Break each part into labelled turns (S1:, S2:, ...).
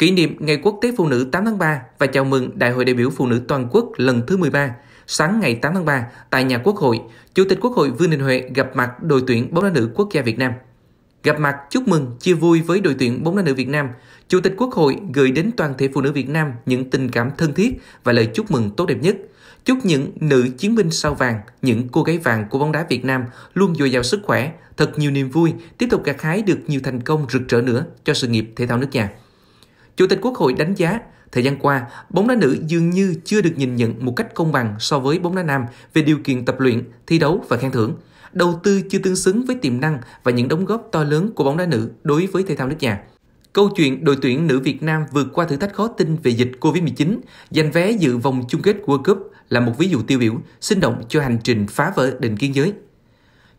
S1: kỷ niệm Ngày Quốc tế Phụ nữ 8 tháng 3 và chào mừng Đại hội đại biểu Phụ nữ toàn quốc lần thứ 13 sáng ngày 8 tháng 3 tại nhà Quốc hội, Chủ tịch Quốc hội Vương Đình Huệ gặp mặt đội tuyển bóng đá nữ quốc gia Việt Nam. Gặp mặt chúc mừng, chia vui với đội tuyển bóng đá nữ Việt Nam, Chủ tịch Quốc hội gửi đến toàn thể phụ nữ Việt Nam những tình cảm thân thiết và lời chúc mừng tốt đẹp nhất. Chúc những nữ chiến binh sao vàng, những cô gái vàng của bóng đá Việt Nam luôn dồi dào sức khỏe, thật nhiều niềm vui, tiếp tục gặt hái được nhiều thành công rực rỡ nữa cho sự nghiệp thể thao nước nhà. Chủ tịch Quốc hội đánh giá, thời gian qua, bóng đá nữ dường như chưa được nhìn nhận một cách công bằng so với bóng đá nam về điều kiện tập luyện, thi đấu và khen thưởng. Đầu tư chưa tương xứng với tiềm năng và những đóng góp to lớn của bóng đá nữ đối với thể thao nước nhà. Câu chuyện đội tuyển nữ Việt Nam vượt qua thử thách khó tin về dịch Covid-19, giành vé dự vòng chung kết World Cup là một ví dụ tiêu biểu, sinh động cho hành trình phá vỡ định kiến giới.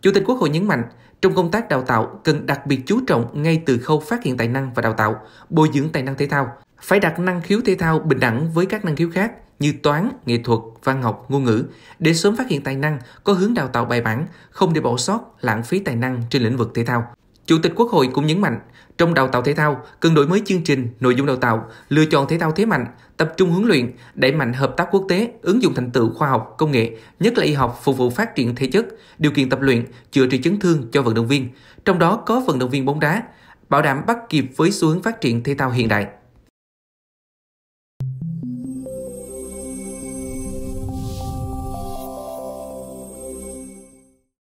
S1: Chủ tịch Quốc hội nhấn mạnh, trong công tác đào tạo cần đặc biệt chú trọng ngay từ khâu phát hiện tài năng và đào tạo, bồi dưỡng tài năng thể thao, phải đặt năng khiếu thể thao bình đẳng với các năng khiếu khác như toán, nghệ thuật, văn học, ngôn ngữ để sớm phát hiện tài năng, có hướng đào tạo bài bản, không để bỏ sót, lãng phí tài năng trên lĩnh vực thể thao. Chủ tịch Quốc hội cũng nhấn mạnh, trong đào tạo thể thao cần đổi mới chương trình, nội dung đào tạo, lựa chọn thể thao thế mạnh, tập trung huấn luyện, đẩy mạnh hợp tác quốc tế, ứng dụng thành tựu khoa học, công nghệ, nhất là y học phục vụ phát triển thể chất, điều kiện tập luyện, chữa trị chấn thương cho vận động viên, trong đó có vận động viên bóng đá, bảo đảm bắt kịp với xu hướng phát triển thể thao hiện đại.